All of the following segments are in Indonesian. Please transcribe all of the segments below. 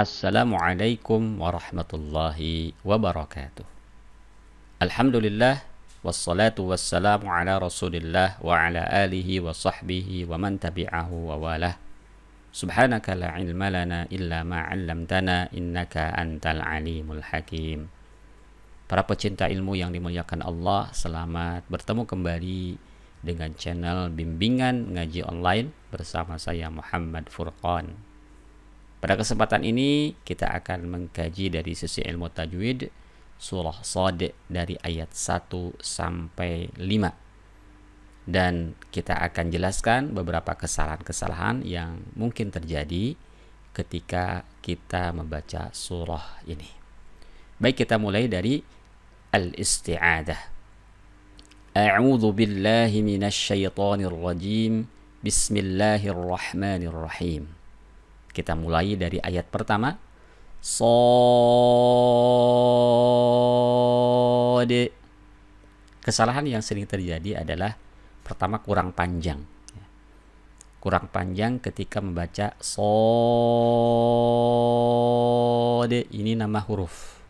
Assalamualaikum warahmatullahi wabarakatuh. Alhamdulillah wassalatu wassalamu ala Rasulillah wa ala alihi wa sahbihi wa man tabi'ahu wa walah. Subhanaka la ilma lana illa ma'allamtana innaka antal alimul hakim. Para pecinta ilmu yang dimuliakan Allah, selamat bertemu kembali dengan channel bimbingan ngaji online bersama saya Muhammad Furqan. Pada kesempatan ini kita akan mengkaji dari sisi ilmu tajwid surah Sad dari ayat 1 sampai 5. Dan kita akan jelaskan beberapa kesalahan-kesalahan yang mungkin terjadi ketika kita membaca surah ini. Baik kita mulai dari al-isti'adah. A'udzu billahi minasy syaithanir rajim. Bismillahirrahmanirrahim. Kita mulai dari ayat pertama. Sode. Kesalahan yang sering terjadi adalah pertama kurang panjang. Kurang panjang ketika membaca sode. Ini nama huruf.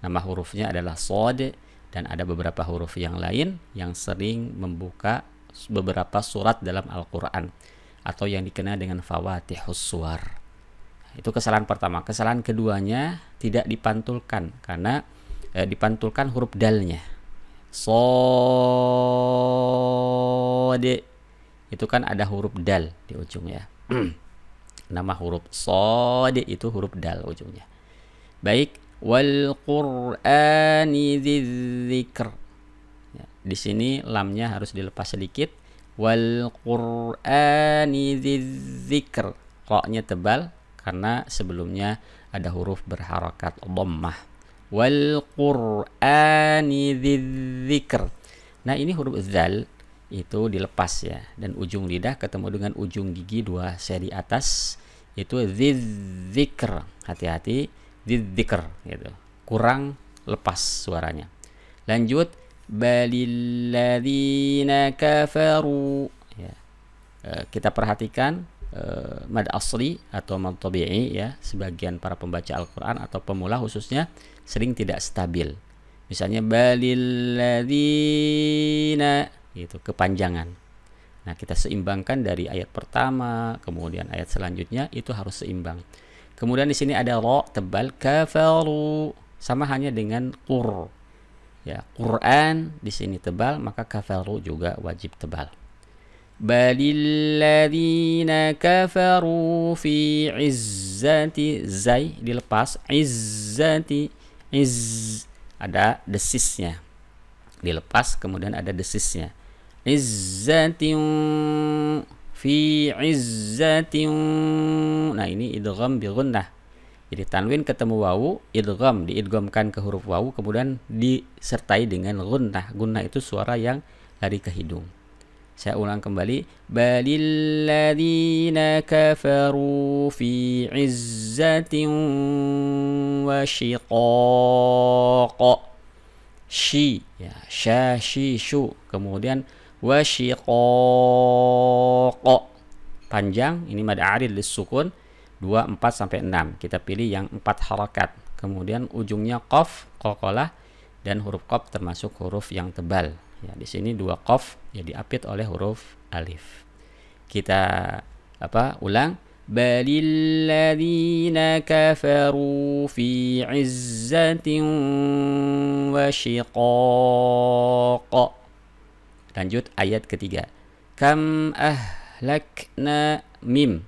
Nama hurufnya adalah sode dan ada beberapa huruf yang lain yang sering membuka beberapa surat dalam Al-Qur'an atau yang dikenal dengan fawatihus suar. Itu kesalahan pertama. Kesalahan keduanya tidak dipantulkan karena eh, dipantulkan huruf dalnya. Sode itu kan ada huruf dal di ujungnya. Nama huruf sode itu huruf dal ujungnya. Baik, wal Qur'ani dzikr. Ya, di sini lamnya harus dilepas sedikit wal qur'ani dzikr ra-nya tebal karena sebelumnya ada huruf berharokat dhammah wal qur'ani dzikr nah ini huruf zal itu dilepas ya dan ujung lidah ketemu dengan ujung gigi dua seri atas itu dzikr hati-hati dzikr gitu kurang lepas suaranya lanjut balilladzina kafaru ya. Eh, kita perhatikan uh, mad asli atau mad tabi'i ya sebagian para pembaca Al-Qur'an atau pemula khususnya sering tidak stabil misalnya balilladzina itu kepanjangan nah kita seimbangkan dari ayat pertama kemudian ayat selanjutnya itu harus seimbang kemudian di sini ada ro tebal kafaru sama hanya dengan qur Ya, Quran di sini tebal, maka kafaru juga wajib tebal. Balilladzina kafaru fi izzati zai dilepas izzati iz ada desisnya dilepas kemudian ada desisnya izzati fi izzati nah ini idgham bi gunnah jadi tanwin ketemu wawu, idgham diidghamkan ke huruf wawu kemudian disertai dengan gunnah. Gunnah itu suara yang lari ke hidung. Saya ulang kembali balilladzina kafaru fi izzatin wa shiqaq. Shi ya, sha shi shu. Kemudian wa Panjang ini mad arid sukun 2, 4 sampai 6. Kita pilih yang 4 harakat. Kemudian ujungnya qaf, qalqalah dan huruf qaf termasuk huruf yang tebal. Ya, di sini dua qaf ya diapit oleh huruf alif. Kita apa? Ulang Balilladzina kafaru fi izzatin wa shiqaq. Lanjut ayat ketiga. Kam ahlakna mim.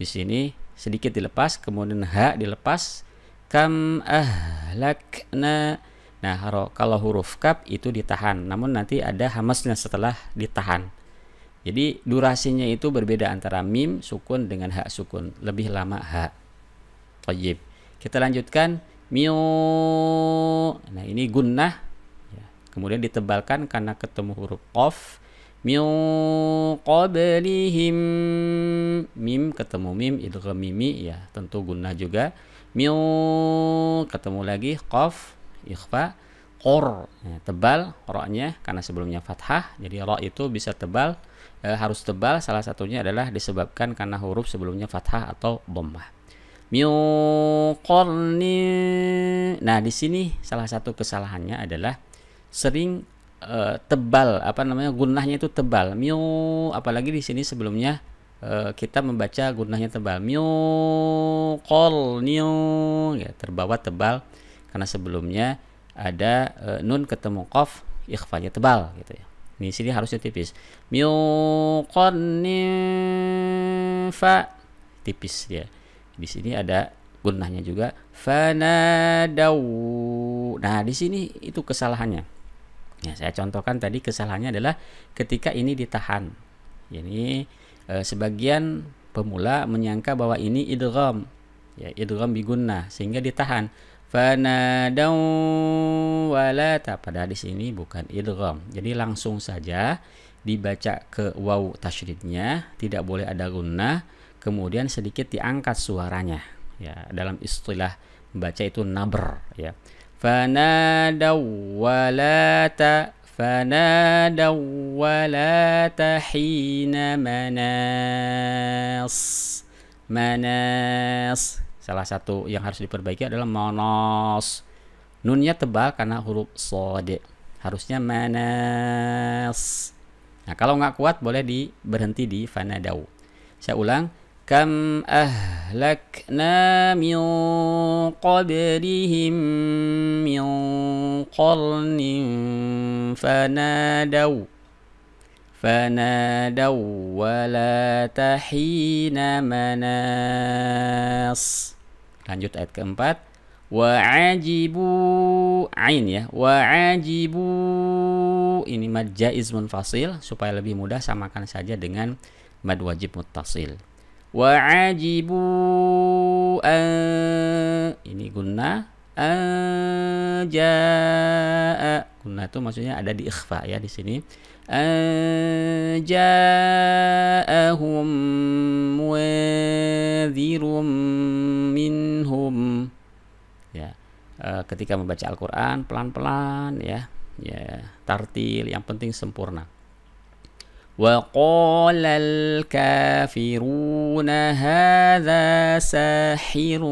Di sini sedikit dilepas kemudian ha dilepas kam ahlakna nah kalau huruf kap itu ditahan namun nanti ada hamasnya setelah ditahan jadi durasinya itu berbeda antara mim sukun dengan hak sukun lebih lama ha Tayyib. kita lanjutkan mio nah ini gunnah ya. kemudian ditebalkan karena ketemu huruf qaf min qablihim mim ketemu mim idgham mimi ya tentu guna juga min ketemu lagi qaf ikhfa qur ya, tebal roknya karena sebelumnya fathah jadi rok itu bisa tebal e, harus tebal salah satunya adalah disebabkan karena huruf sebelumnya fathah atau dhammah min nah di sini salah satu kesalahannya adalah sering uh, tebal apa namanya gunahnya itu tebal mio apalagi di sini sebelumnya uh, kita membaca gunahnya tebal mio kol mio ya terbawa tebal karena sebelumnya ada uh, nun ketemu kof ikhfanya tebal gitu ya di sini harusnya tipis mio kol fa tipis ya di sini ada gunahnya juga fanadau nah di sini itu kesalahannya Ya, saya contohkan tadi kesalahannya adalah ketika ini ditahan. Ini e, sebagian pemula menyangka bahwa ini idgham. Ya, idgham bigunnah sehingga ditahan. Fanadau walata pada di sini bukan idgham. Jadi langsung saja dibaca ke waw tasydidnya, tidak boleh ada gunnah, kemudian sedikit diangkat suaranya. Ya, dalam istilah membaca itu nabr ya فنادوا ولا ت فنادوا ولا تحين مناص مناص salah satu yang harus diperbaiki adalah monos nunnya tebal karena huruf sode harusnya manas nah kalau nggak kuat boleh di berhenti di fanadau saya ulang كم أهلكنا من قبلهم من قرن فنادوا فنادوا ولا تحين مناص lanjut ayat keempat wa'ajibu ain ya wa'ajibu ini mad jaiz munfasil supaya lebih mudah samakan saja dengan mad wajib mutasil. Wajibu أن ini guna jaa guna itu maksudnya ada di ikhfa ya di sini jaahum muadzirum minhum ya e, ketika membaca Al-Qur'an pelan-pelan ya ya tartil yang penting sempurna وقال الكافرون هذا ساحر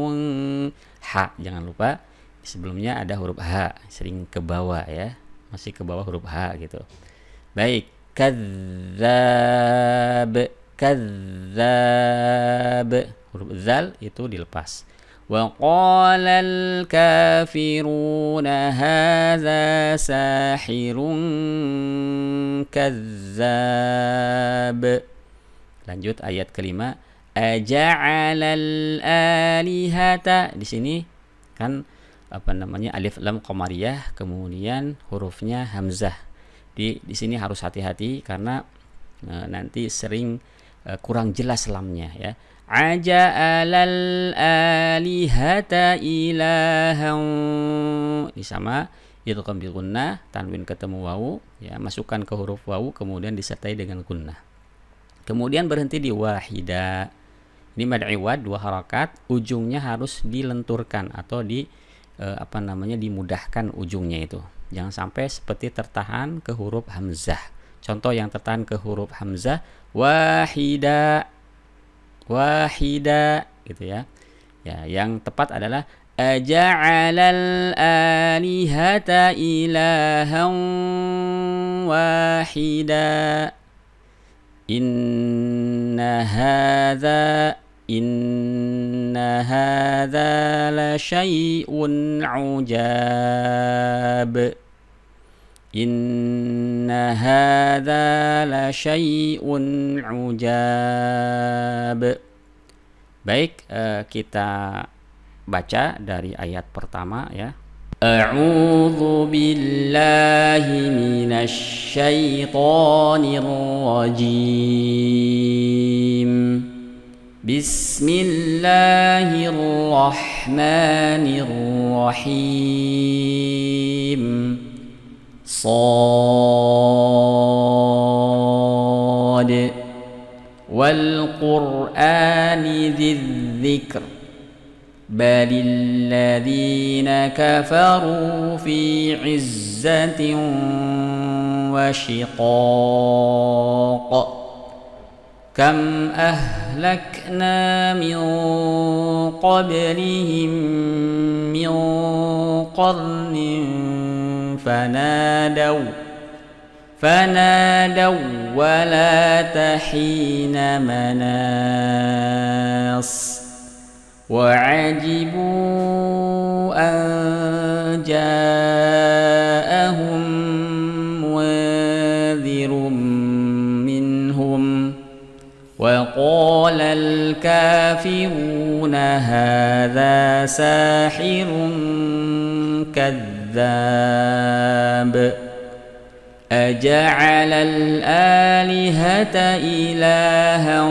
ح jangan lupa sebelumnya ada huruf h sering ke bawah ya masih ke bawah huruf h gitu baik kadzab kadzab huruf zal itu dilepas وقال الكافرون هذا ساحر كذاب lanjut ayat kelima aja'alal alihata di sini kan apa namanya alif lam qamariyah kemudian hurufnya hamzah di di sini harus hati-hati karena e, nanti sering e, kurang jelas lamnya ya Aja'al alihata ilahan ini sama idgham di gunnah tanwin ketemu wawu ya masukkan ke huruf wawu kemudian disertai dengan gunnah kemudian berhenti di wahida ini mad'iwad dua harakat ujungnya harus dilenturkan atau di eh, apa namanya dimudahkan ujungnya itu jangan sampai seperti tertahan ke huruf hamzah contoh yang tertahan ke huruf hamzah wahida wahida gitu ya. Ya, yang tepat adalah aja'alal alihata ilahan wahida inna hadza inna hadza la syai'un ujab inna إن هذا لشيء عجاب Baik, eh, kita baca dari ayat pertama ya. A'udzu billahi minasy syaithanir rajim. Bismillahirrahmanirrahim. صاد والقرآن ذي الذكر بل الذين كفروا في عزة وشقاق كم أهلكنا من قبلهم من قرن فنادوا فنادوا ولا تحين مناص وعجبوا أن جاءهم منذر منهم وقال الكافرون هذا ساحر كذب الكذاب أجعل الآلهة إلها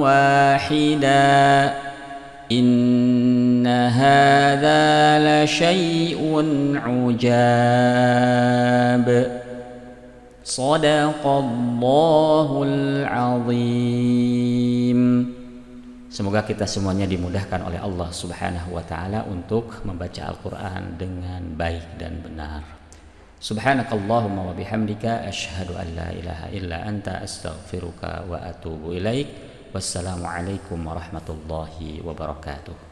واحدا إن هذا لشيء عجاب صدق الله العظيم Semoga kita semuanya dimudahkan oleh Allah Subhanahu wa taala untuk membaca Al-Qur'an dengan baik dan benar. Subhanakallahumma wa bihamdika asyhadu an la ilaha illa anta astaghfiruka wa atubu ilaik. Wassalamualaikum warahmatullahi wabarakatuh.